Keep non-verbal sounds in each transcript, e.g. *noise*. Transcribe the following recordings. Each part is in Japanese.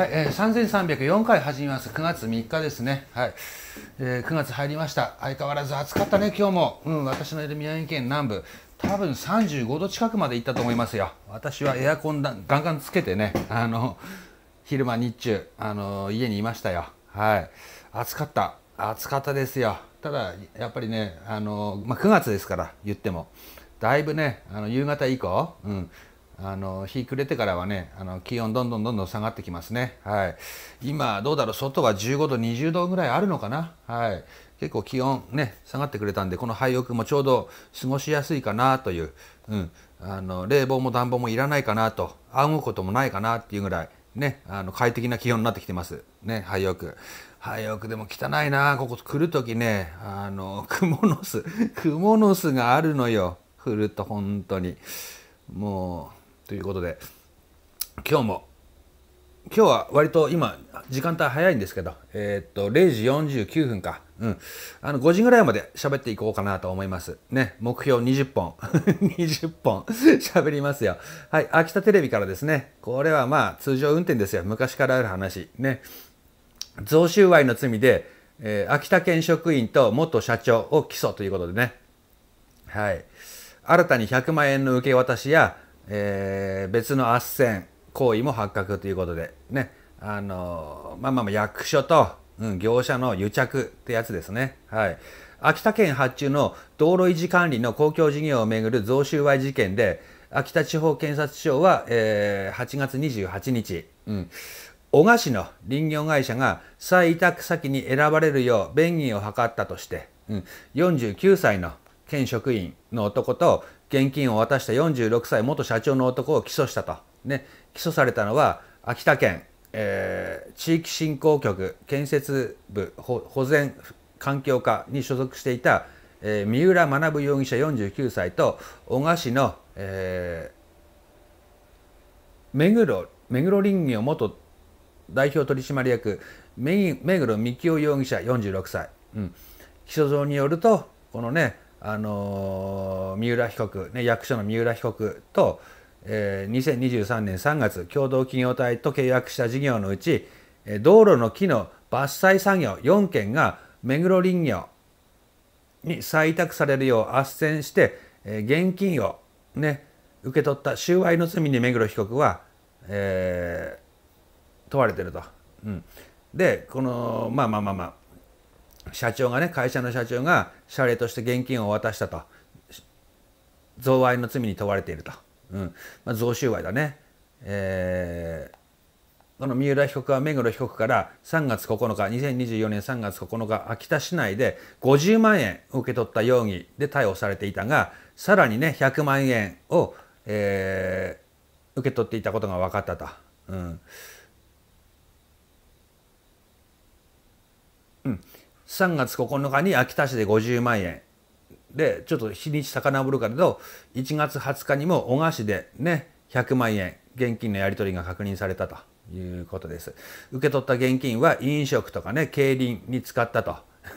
はい、えー、3304回始めます。9月3日ですね。はい。えー、9月入りました。相変わらず暑かったね、今日も。うん、私のいる宮城県南部、多分35度近くまで行ったと思いますよ。私はエアコンガンガンつけてね、あの、昼間日中、あの、家にいましたよ。はい。暑かった。暑かったですよ。ただ、やっぱりね、あの、まあ、9月ですから、言っても。だいぶね、あの夕方以降、うん、あの日暮れてからはねあの気温どんどんどんどん下がってきますね、はい、今どうだろう外は15度20度ぐらいあるのかな、はい、結構気温ね下がってくれたんでこの廃屋もちょうど過ごしやすいかなという、うん、あの冷房も暖房もいらないかなと仰ぐこともないかなっていうぐらいねあの快適な気温になってきてますね廃屋廃屋でも汚いなここ来る時ねあの蜘蛛の巣蜘蛛の巣があるのよ来ると本当にもうということで今日も今日は割と今時間帯早いんですけど、えー、っと0時49分か、うん、あの5時ぐらいまで喋っていこうかなと思いますね目標20本20本喋りますよはい秋田テレビからですねこれはまあ通常運転ですよ昔からある話ね贈収賄の罪で、えー、秋田県職員と元社長を起訴ということでねはい新たに100万円の受け渡しやえー、別の斡旋行為も発覚ということで、ね、あのー、まあまあまあ役所と、うん、業者の癒着ってやつですね。はい。秋田県発注の道路維持管理の公共事業をめぐる贈収賄事件で、秋田地方検察庁は、えー、8月28日、うん、小賀市の林業会社が再委託先に選ばれるよう便宜を図ったとして、うん、49歳の県職員の男と現金を渡した46歳元社長の男を起訴したと、ね、起訴されたのは秋田県、えー、地域振興局建設部保全環境課に所属していた、えー、三浦学容疑者49歳と男鹿市の、えー、目黒目黒林業元代表取締役目黒幹雄容疑者46歳、うん、起訴状によるとこのねあの三浦被告、ね、役所の三浦被告と、えー、2023年3月共同企業体と契約した事業のうち道路の木の伐採作業4件が目黒林業に採択されるよう斡旋して、えー、現金を、ね、受け取った収賄の罪に目黒被告は、えー、問われてると。うん、でこのまあまあまあまあ社長がね会社の社長が謝礼として現金を渡したと贈賄の罪に問われていると、うんまあ、贈収賄だね、えー、この三浦被告は目黒被告から3月9日2024年3月9日秋田市内で50万円を受け取った容疑で逮捕されていたがさらにね100万円を、えー、受け取っていたことが分かったと。うん3月9日に秋田市で50万円でちょっと日にち遡るからと1月20日にも男鹿市でね100万円現金のやり取りが確認されたということです受け取った現金は飲食とかね競輪に使ったと *laughs*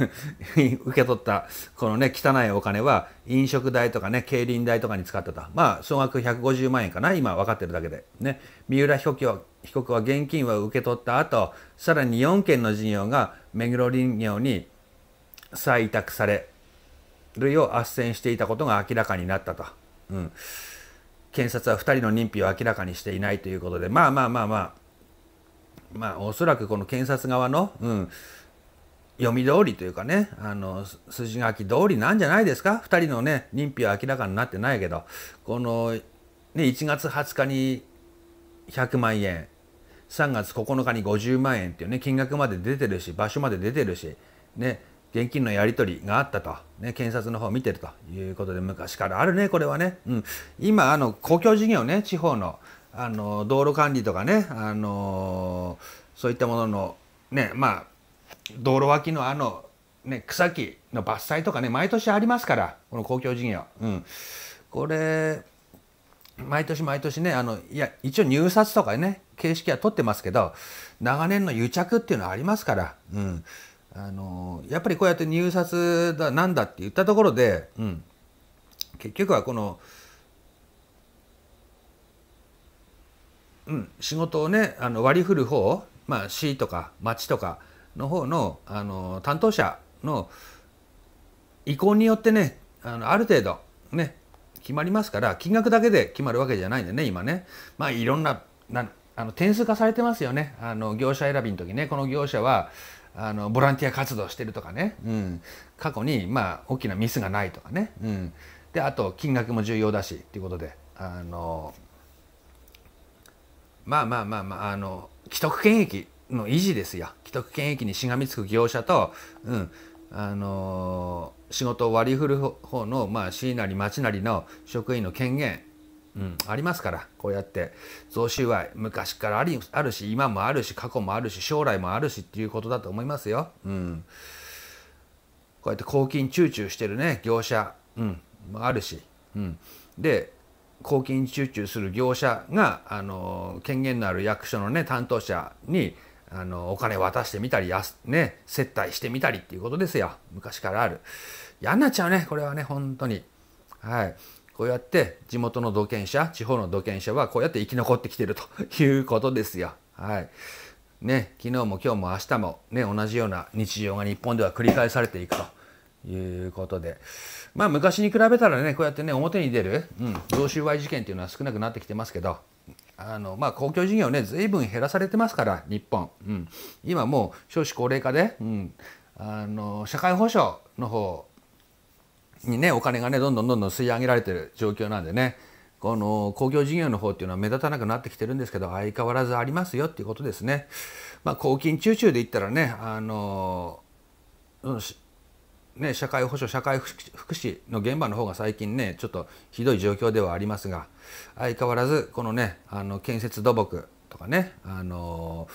受け取ったこのね汚いお金は飲食代とかね競輪代とかに使ったとまあ総額150万円かな今分かってるだけでね三浦被告は被告は現金は受け取った後さらに4件の事業が目黒林業に採択されるよう斡旋していたことが明らかになったと、うん、検察は2人の認否を明らかにしていないということでまあまあまあまあまあおそらくこの検察側の、うん、読み通りというかね、あの、筋書き通りなんじゃないですか二人のね、認否は明らかになってないけど、この、ね、1月20日に100万円、3月9日に50万円っていうね、金額まで出てるし、場所まで出てるし、ね、現金のやり取りがあったと、ね、検察の方を見てるということで、昔からあるね、これはね。うん、今、あの、公共事業ね、地方の、あの、道路管理とかね、あのー、そういったものの、ね、まあ、道路脇のあの、ね、草木の伐採とかね毎年ありますからこの公共事業、うん、これ毎年毎年ねあのいや一応入札とかね形式は取ってますけど長年の癒着っていうのはありますから、うん、あのやっぱりこうやって入札だなんだって言ったところで、うん、結局はこの、うん、仕事をねあの割り振る方、まあ、市とか町とかの方のあの担当者の意向によってねあのある程度ね決まりますから金額だけで決まるわけじゃないんでね今ねまあいろんななあの点数化されてますよねあの業者選びの時ねこの業者はあのボランティア活動してるとかね、うん、過去にまあ大きなミスがないとかね、うん、であと金額も重要だしっていうことであのまあまあまあまああの既得権益の維持ですよ既得権益にしがみつく業者と、うんあのー、仕事を割り振る方の、まあ、市なり町なりの職員の権限、うん、ありますからこうやって贈収賄昔からありあるし今もあるし過去もあるし将来もあるしっていうことだと思いますよ。うん、こうやって公金躊躇してるね業者、うん、あるし。うん、で公金躊躇する業者が、あのー、権限のある役所のね担当者にあのお金渡してみたりね、接待してみたりっていうことですよ昔からある嫌になっちゃうねこれはね本当にはいこうやって地元の土建者地方の土建者はこうやって生き残ってきてるということですよはいね昨日も今日も明日もね同じような日常が日本では繰り返されていくと。いうことで。まあ昔に比べたらね、こうやってね、表に出る、うん、贈収賄事件っていうのは少なくなってきてますけど、あのまあ、公共事業ね随分減らされてますから日本、うん、今もう少子高齢化で、うん、あの社会保障の方にねお金がねどんどんどんどん吸い上げられてる状況なんでねこの公共事業の方っていうのは目立たなくなってきてるんですけど相変わらずありますよっていうことですね。まあ、公金中中で言ったらねあの、うんね、社会保障社会福祉の現場の方が最近ねちょっとひどい状況ではありますが相変わらずこのねあの建設土木とかねあの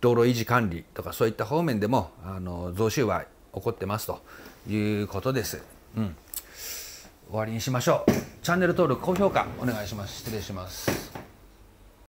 道路維持管理とかそういった方面でもあの増収は起こってますということです。うん、終わりにしましょう。チャンネル登録高評価お願いします。失礼します。